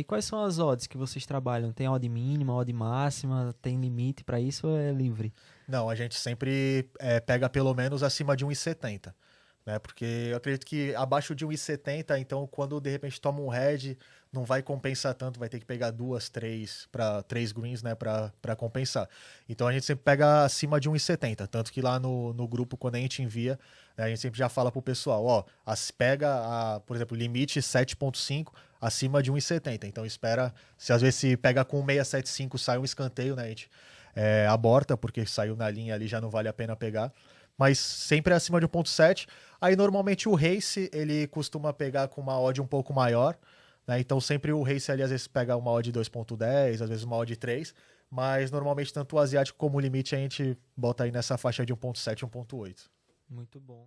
E quais são as odds que vocês trabalham? Tem odd mínima, odd máxima? Tem limite para isso ou é livre? Não, a gente sempre é, pega pelo menos acima de 1,70. Né? Porque eu acredito que abaixo de 1,70, então quando de repente toma um red, não vai compensar tanto, vai ter que pegar duas, três, para três greens, né, para compensar. Então a gente sempre pega acima de 1,70, tanto que lá no, no grupo, quando a gente envia, né, a gente sempre já fala pro pessoal, ó, as, pega, a, por exemplo, limite 7,5, acima de 1,70. Então espera, se às vezes se pega com 1,675 sai um escanteio, né? A gente é, aborta, porque saiu na linha ali, já não vale a pena pegar. Mas sempre é acima de 1,7. Aí normalmente o Race ele costuma pegar com uma odd um pouco maior. Né? Então sempre o Race ali às vezes pega uma odd 2,10, às vezes uma odd 3. Mas normalmente tanto o asiático como o limite a gente bota aí nessa faixa de 1,7, 1,8. Muito bom.